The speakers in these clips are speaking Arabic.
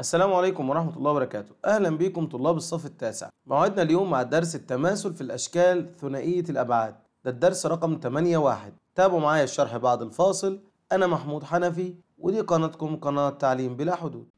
السلام عليكم ورحمة الله وبركاته أهلا بكم طلاب الصف التاسع موعدنا اليوم مع درس التماثل في الأشكال ثنائية الأبعاد ده الدرس رقم 8 واحد تابعوا معايا الشرح بعد الفاصل أنا محمود حنفي ودي قناتكم قناة تعليم بلا حدود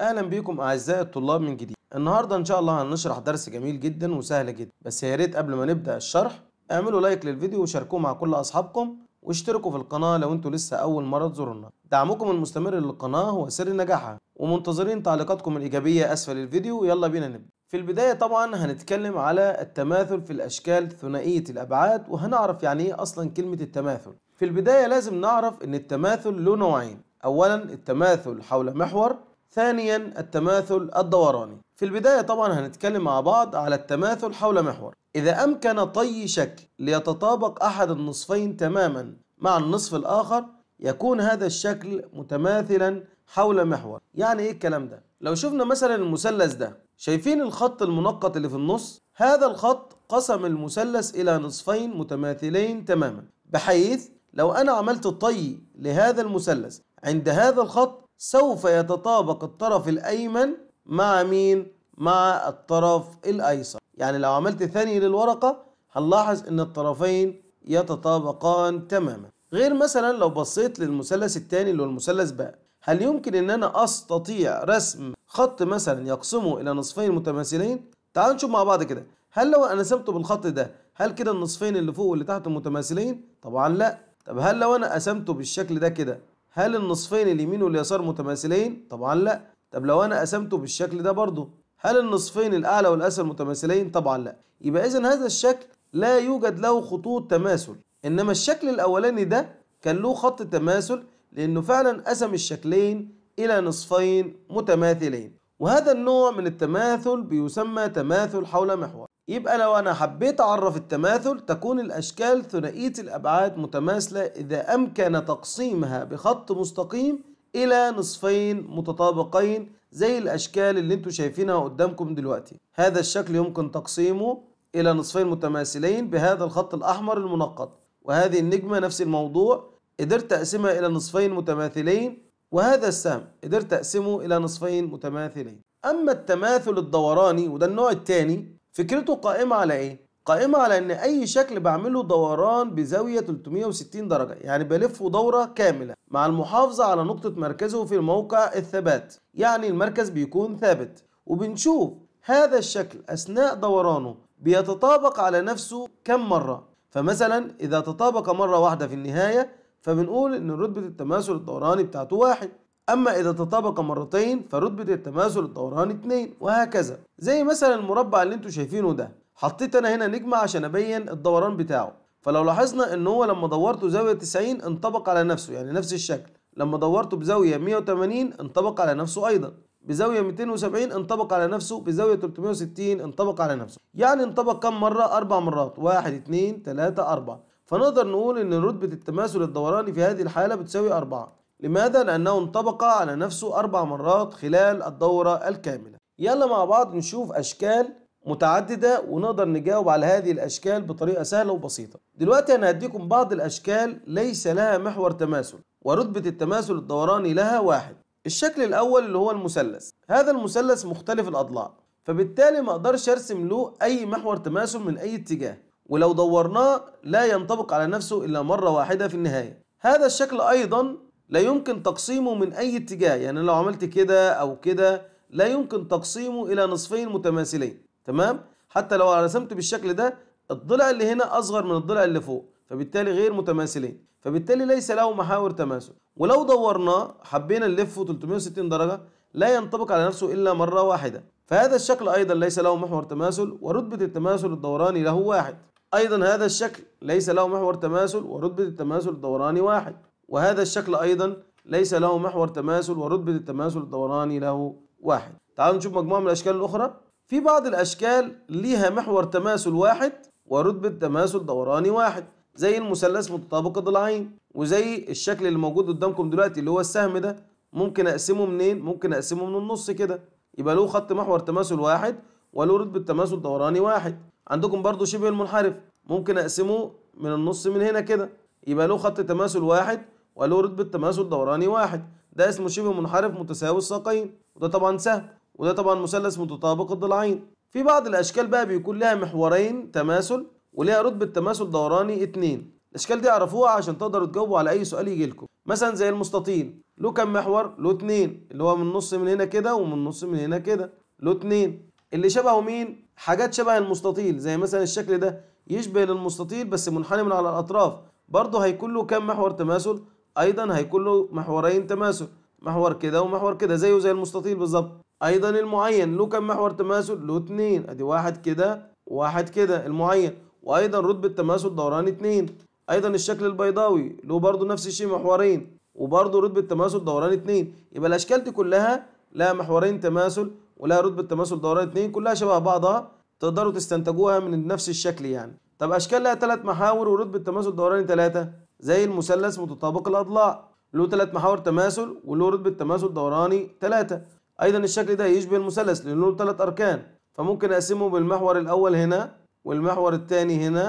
اهلا بيكم اعزائي الطلاب من جديد النهارده ان شاء الله هنشرح درس جميل جدا وسهل جدا بس يا ريت قبل ما نبدا الشرح اعملوا لايك للفيديو وشاركوه مع كل اصحابكم واشتركوا في القناه لو انتوا لسه اول مره تزورونا دعمكم المستمر للقناه هو سر نجاحها ومنتظرين تعليقاتكم الايجابيه اسفل الفيديو يلا بينا نبدا في البدايه طبعا هنتكلم على التماثل في الاشكال ثنائيه الابعاد وهنعرف يعني ايه اصلا كلمه التماثل في البدايه لازم نعرف ان التماثل له نوعين اولا التماثل حول محور ثانيا التماثل الدوراني في البداية طبعا هنتكلم مع بعض على التماثل حول محور إذا أمكن طي شكل ليتطابق أحد النصفين تماما مع النصف الآخر يكون هذا الشكل متماثلا حول محور يعني إيه الكلام ده؟ لو شفنا مثلا المثلث ده شايفين الخط المنقط اللي في النص؟ هذا الخط قسم المثلث إلى نصفين متماثلين تماما بحيث لو أنا عملت طي لهذا المثلث عند هذا الخط سوف يتطابق الطرف الأيمن مع مين؟ مع الطرف الأيسر يعني لو عملت ثاني للورقة هنلاحظ أن الطرفين يتطابقان تماما غير مثلا لو بصيت للمثلث الثاني اللي هو المثلث باء هل يمكن أن أنا أستطيع رسم خط مثلا يقسمه إلى نصفين متماثلين؟ تعالوا نشوف مع بعض كده هل لو أنا رسمته بالخط ده هل كده النصفين اللي فوق واللي تحت متماثلين؟ طبعا لا طب هل لو أنا قسمته بالشكل ده كده هل النصفين اليمين واليسار متماثلين؟ طبعا لا طب لو أنا قسمته بالشكل ده برضه هل النصفين الأعلى والأسفل متماثلين؟ طبعا لا يبقى إذا هذا الشكل لا يوجد له خطوط تماثل إنما الشكل الأولاني ده كان له خط تماثل لأنه فعلا قسم الشكلين إلى نصفين متماثلين وهذا النوع من التماثل بيسمى تماثل حول محور يبقى لو أنا حبيت أعرف التماثل تكون الأشكال ثنائية الأبعاد متماثلة إذا أمكن تقسيمها بخط مستقيم إلى نصفين متطابقين زي الأشكال اللي انتم شايفينها قدامكم دلوقتي هذا الشكل يمكن تقسيمه إلى نصفين متماثلين بهذا الخط الأحمر المنقط وهذه النجمة نفس الموضوع قدرت أقسمها إلى نصفين متماثلين وهذا السهم قدرت أقسمه إلى نصفين متماثلين أما التماثل الدوراني وده النوع الثاني فكرته قائمة على إيه؟ قائمة على إن أي شكل بعمله دوران بزاوية 360 درجة يعني بلفه دورة كاملة مع المحافظة على نقطة مركزه في الموقع الثبات يعني المركز بيكون ثابت وبنشوف هذا الشكل أثناء دورانه بيتطابق على نفسه كم مرة فمثلا إذا تطابق مرة واحدة في النهاية فبنقول إن رتبة التماثل الدوراني بتاعته واحد أما إذا تطابق مرتين فرتبة التماثل الدوران 2 وهكذا زي مثلا المربع اللي انتوا شايفينه ده حطيت أنا هنا نجمة عشان أبين الدوران بتاعه فلو لاحظنا إن هو لما دورته زاوية 90 انطبق على نفسه يعني نفس الشكل لما دورته بزاوية 180 انطبق على نفسه أيضا بزاوية 270 انطبق على نفسه بزاوية 360 انطبق على نفسه يعني انطبق كم مرة؟ أربع مرات 1 2 3 4 فنقدر نقول إن رتبة التماثل الدوراني في هذه الحالة بتساوي 4 لماذا؟ لأنه انطبق على نفسه أربع مرات خلال الدورة الكاملة يلا مع بعض نشوف أشكال متعددة ونقدر نجاوب على هذه الأشكال بطريقة سهلة وبسيطة دلوقتي أنا هديكم بعض الأشكال ليس لها محور تماثل ورتبة التماثل الدوراني لها واحد الشكل الأول اللي هو المثلث هذا المثلث مختلف الأضلاع فبالتالي ما أقدرش أرسم له أي محور تماثل من أي اتجاه ولو دورناه لا ينطبق على نفسه إلا مرة واحدة في النهاية هذا الشكل أيضا لا يمكن تقسيمه من أي اتجاه يعني لو عملت كده أو كده لا يمكن تقسيمه إلى نصفين متماثلين تمام حتى لو رسمت بالشكل ده الضلع اللي هنا أصغر من الضلع اللي فوق فبالتالي غير متماثلين فبالتالي ليس له محاور تماثل ولو دورناه حبينا نلفه 360 درجة لا ينطبق على نفسه إلا مرة واحدة فهذا الشكل أيضا ليس له محور تماثل ورتبة التماثل الدوراني له واحد أيضا هذا الشكل ليس له محور تماثل ورتبة التماثل الدوراني واحد وهذا الشكل أيضا ليس له محور تماثل ورتبة التماثل الدوراني له واحد تعالوا نشوف مجموعة من الأشكال الأخرى في بعض الأشكال ليها محور تماثل واحد ورتبة تماثل دوراني واحد زي المثلث متطابق الضلعين وزي الشكل اللي موجود قدامكم دلوقتي اللي هو السهم ده ممكن أقسمه منين؟ ممكن أقسمه من النص كده يبقى له خط محور تماثل واحد وله رتبة تماثل دوراني واحد عندكم برضو شبه المنحرف ممكن أقسمه من النص من هنا كده يبقى له خط تماثل واحد والورد بالتماثل دوراني واحد ده اسمه شبه منحرف متساوي الساقين وده طبعا سهم وده طبعا مثلث متطابق الضلعين في بعض الاشكال بقى بيكون لها محورين تماثل وليها رتبه تماثل دوراني اتنين الاشكال دي اعرفوها عشان تقدروا تجاوبوا على اي سؤال يجي لكم مثلا زي المستطيل له كم محور له اتنين اللي هو من النص من هنا كده ومن النص من هنا كده له اتنين اللي شبهه مين حاجات شبه المستطيل زي مثلا الشكل ده يشبه للمستطيل بس منحني من على الاطراف برضه هيكون له كم محور تماثل ايضا هيكون له محورين تماثل محور كده ومحور كده زيه زي المستطيل بالظبط ايضا المعين له كم محور تماثل له اتنين ادي واحد كده واحد كده المعين وايضا رتبه تماثل دوران اتنين ايضا الشكل البيضاوي له برضه نفس الشيء محورين وبرضه رتبه تماثل دوران اتنين يبقى الاشكال دي كلها لها محورين تماثل ولها رتبه تماثل دوران اتنين كلها شبه بعضها تقدروا تستنتجوها من نفس الشكل يعني طب اشكال لها ثلاث محاور ورتبه تماثل دوران ثلاثه زي المثلث متطابق الأضلاع له ثلاث محاور تماثل وله رتبة تماثل دوراني ثلاثة أيضا الشكل ده يشبه المثلث لأنه له ثلاث أركان فممكن أقسمه بالمحور الأول هنا والمحور الثاني هنا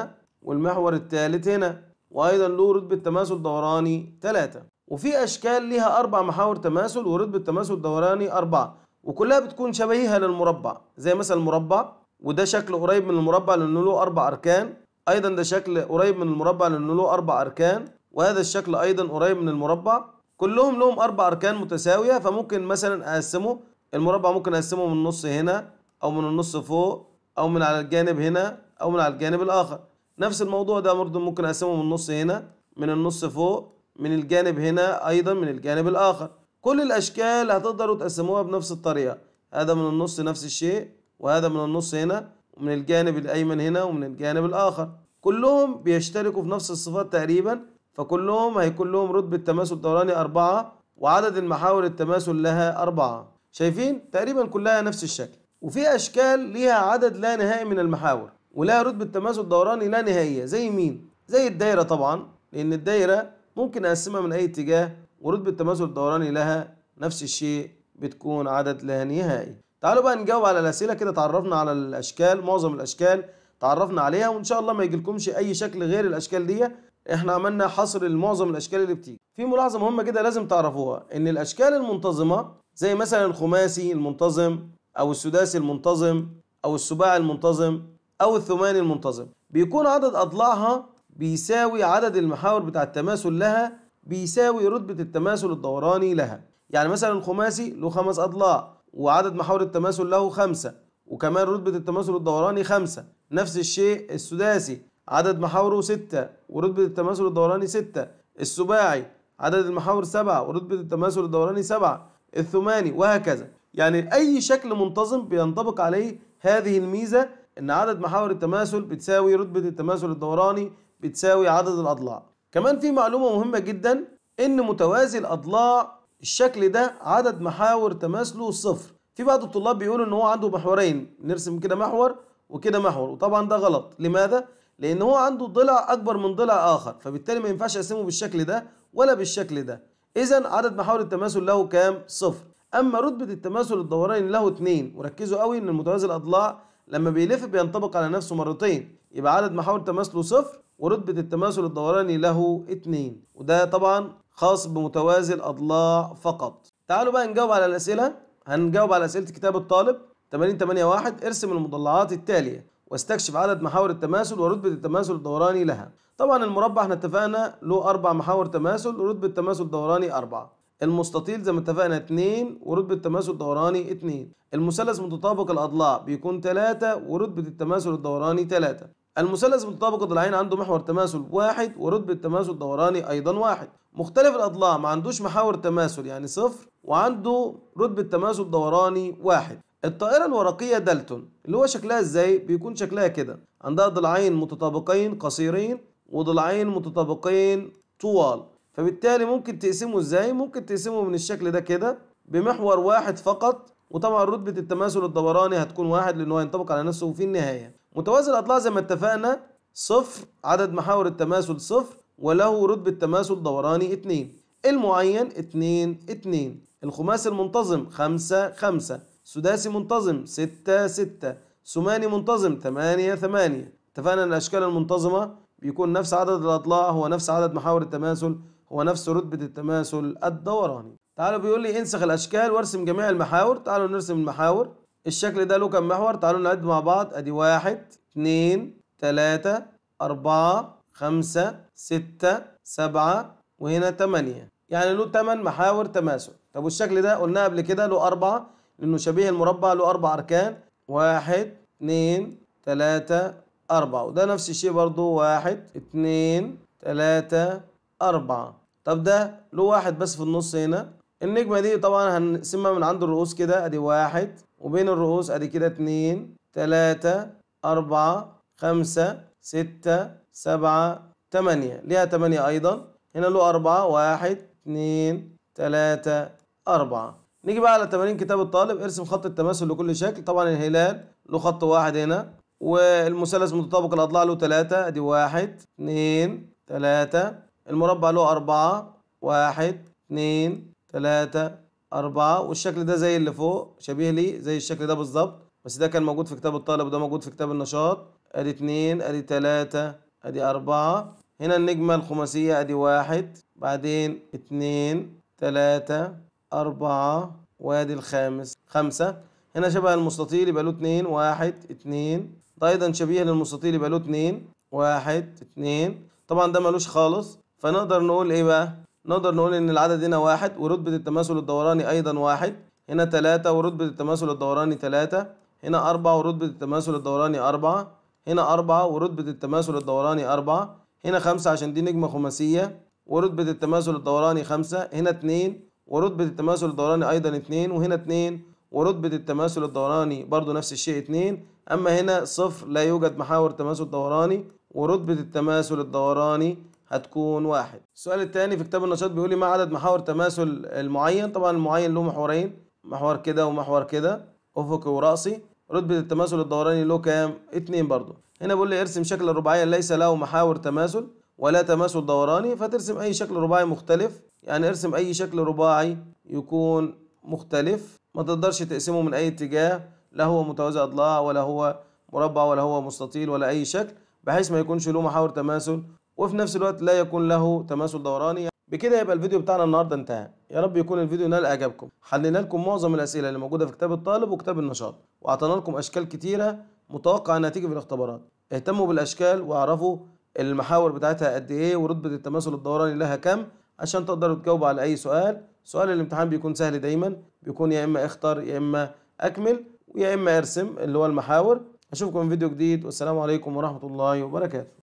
والمحور الثالث هنا وأيضا له رتبة تماثل دوراني ثلاثة وفي أشكال ليها أربع محاور تماثل ورتبة تماثل دوراني أربعة وكلها بتكون شبيهة للمربع زي مثلا المربع وده شكل قريب من المربع لأنه له أربع أركان أيضا ده شكل قريب من المربع لأنه له أربع أركان وهذا الشكل أيضا قريب من المربع كلهم لهم أربع أركان متساوية فممكن مثلا أقسمه المربع ممكن أقسمه من النص هنا أو من النص فوق أو من على الجانب هنا أو من على الجانب الآخر نفس الموضوع ده برضه ممكن أقسمه من النص هنا من النص فوق من الجانب هنا أيضا من الجانب الآخر كل الأشكال هتقدروا تقسموها بنفس الطريقة هذا من النص نفس الشيء وهذا من النص هنا ومن الجانب الأيمن هنا ومن الجانب الآخر كلهم بيشتركوا في نفس الصفات تقريبا فكلهم هيكون لهم رتبة تماثل دوراني أربعة وعدد المحاور التماثل لها أربعة شايفين تقريبا كلها نفس الشكل وفي أشكال ليها عدد لا نهائي من المحاور ولها رتبة تماثل دوراني لا نهائية زي مين؟ زي الدايرة طبعا لأن الدايرة ممكن أقسمها من أي اتجاه ورتبة تماثل دوراني لها نفس الشيء بتكون عدد لا نهائي تعالوا بقى نجاوب على الأسئلة كده تعرفنا على الأشكال معظم الأشكال تعرفنا عليها وإن شاء الله ما يجيلكمش أي شكل غير الأشكال دي احنا عملنا حصر لمعظم الأشكال اللي بتيجي في ملاحظة مهمة كده لازم تعرفوها إن الأشكال المنتظمة زي مثلا الخماسي المنتظم أو السداسي المنتظم أو السباعي المنتظم أو الثماني المنتظم بيكون عدد أضلاعها بيساوي عدد المحاور بتاع التماثل لها بيساوي رتبة التماثل الدوراني لها يعني مثلا الخماسي له خمس أضلاع وعدد محاور التماثل له خمسة وكمان رتبة التماثل الدوراني خمسة نفس الشيء السداسي عدد محاوره ستة ورتبة التماثل الدوراني ستة السباعي عدد المحاور سبعة ورتبة التماثل الدوراني سبعة الثماني وهكذا يعني أي شكل منتظم بينطبق عليه هذه الميزة إن عدد محاور التماثل بتساوي رتبة التماثل الدوراني بتساوي عدد الأضلاع كمان في معلومة مهمة جدا إن متوازي الأضلاع الشكل ده عدد محاور تماثله صفر في بعض الطلاب بيقولوا ان هو عنده محورين نرسم كده محور وكده محور وطبعا ده غلط لماذا لان هو عنده ضلع اكبر من ضلع اخر فبالتالي ما ينفعش اقسمه بالشكل ده ولا بالشكل ده اذا عدد محاور التماثل له كام صفر اما رتبه التماثل الدوراني له اثنين وركزوا قوي ان المتوازي الاضلاع لما بيلف بينطبق على نفسه مرتين يبقى عدد محاور تماثله صفر ورتبه التماثل الدوراني له اثنين وده طبعا خاص بمتوازي الأضلاع فقط تعالوا بقى نجاوب على الأسئلة هنجاوب على أسئلة كتاب الطالب 8081 ارسم المضلعات التالية واستكشف عدد محاور التماثل ورتبة التماثل الدوراني لها طبعا المربع احنا اتفقنا له أربع محاور تماثل ورتبة التماثل الدوراني أربعة المستطيل زي ما اتفقنا 2 ورتبة التماثل الدوراني 2 المثلث متطابق الأضلاع بيكون 3 ورتبة التماثل الدوراني 3 المثلث متطابق الضلعين عنده محور تماثل واحد ورتبة تماثل دوراني أيضا واحد مختلف الأضلاع ما عندوش محاور تماثل يعني صفر وعنده رتبة تماثل دوراني واحد الطائرة الورقية دالتون اللي هو شكلها ازاي؟ بيكون شكلها كده عندها ضلعين متطابقين قصيرين وضلعين متطابقين طوال فبالتالي ممكن تقسمه ازاي؟ ممكن تقسمه من الشكل ده كده بمحور واحد فقط وطبعا رتبة التماثل الدوراني هتكون واحد لأنه هينطبق ينطبق على نفسه في النهاية متوازي الأضلاع زي ما اتفقنا صفر عدد محاور التماثل صفر وله رتبة تماثل دوراني 2 المعين 2 2 الخماسي المنتظم 5 5 سداسي منتظم 6 6 ثماني منتظم 8 8 اتفقنا ان الاشكال المنتظمه بيكون نفس عدد الاضلاع هو نفس عدد محاور التماثل هو نفس رتبه التماثل الدوراني تعالوا بيقول لي انسخ الاشكال وارسم جميع المحاور تعالوا نرسم المحاور الشكل ده له كم محور تعالوا نعد مع بعض ادي واحد اتنين تلاتة أربعة خمسة ستة سبعة وهنا تمانية يعني له تمن محاور تماسك طب والشكل ده قلناه قبل كده له أربعة لأنه شبيه المربع له أربع أركان واحد اتنين تلاتة أربعة وده نفس الشيء برضه واحد اتنين تلاتة أربعة طب ده له واحد بس في النص هنا النجمة دي طبعا هنقسمها من عند الرؤوس كده ادي واحد وبين الرؤوس ادي كده اتنين تلاتة أربعة خمسة ستة سبعة تمانية ليها تمانية أيضا هنا له أربعة واحد اتنين تلاتة أربعة نيجي بقى على تمارين كتاب الطالب ارسم خط التماثل لكل شكل طبعا الهلال له خط واحد هنا والمثلث متطابق الأضلاع له تلاتة ادي واحد اتنين تلاتة المربع له أربعة واحد اتنين ثلاثة أربعة والشكل ده زي اللي فوق شبيه لي زي الشكل ده بالظبط بس ده كان موجود في كتاب الطالب وده موجود في كتاب النشاط أدي اتنين أدي تلاتة أدي أربعة هنا النجمة الخماسية أدي واحد بعدين اتنين تلاتة أربعة وأدي الخامس خمسة هنا شبه المستطيل يبقى له اتنين واحد اتنين ده أيضا شبيه للمستطيل يبقى له اتنين واحد اتنين طبعا ده ملوش خالص فنقدر نقول إيه بقى نقدر نقول إن العدد هنا واحد ورتبة التماثل الدوراني أيضا واحد هنا تلاتة ورتبة التماثل الدوراني تلاتة هنا أربعة ورتبة التماثل الدوراني أربعة هنا أربعة ورتبة التماثل الدوراني أربعة هنا خمسة عشان دي نجمة خماسية ورتبة التماثل الدوراني خمسة هنا اتنين ورتبة التماثل الدوراني أيضا اتنين وهنا اتنين ورتبة التماثل الدوراني برضو نفس الشيء اتنين أما هنا صفر لا يوجد محاور تماثل دوراني ورتبة التماثل الدوراني هتكون واحد السؤال الثاني في كتاب النشاط بيقول لي ما عدد محاور تماثل المعين طبعا المعين له محورين محور كده ومحور كده افقي وراسي رتبة التماثل الدوراني له كام؟ اتنين برضه هنا بيقول لي ارسم شكل رباعيا ليس له محاور تماثل ولا تماثل دوراني فترسم أي شكل رباعي مختلف يعني ارسم أي شكل رباعي يكون مختلف ما تقدرش تقسمه من أي اتجاه لا هو متوازي أضلاع ولا هو مربع ولا هو مستطيل ولا أي شكل بحيث ما يكونش له محاور تماثل وفي نفس الوقت لا يكون له تماثل دوراني بكده يبقى الفيديو بتاعنا النهارده انتهى يا رب يكون الفيديو نال اعجابكم حلينا لكم معظم الاسئله اللي موجوده في كتاب الطالب وكتاب النشاط واعطينا لكم اشكال كتيره متوقع انها تيجي في الاختبارات اهتموا بالاشكال واعرفوا المحاور بتاعتها قد ايه ورتبه التماثل الدوراني لها كام عشان تقدروا تجاوبوا على اي سؤال سؤال الامتحان بيكون سهل دايما بيكون يا اما اختر يا اما اكمل ويا اما ارسم اللي هو المحاور اشوفكم في فيديو جديد والسلام عليكم ورحمه الله وبركاته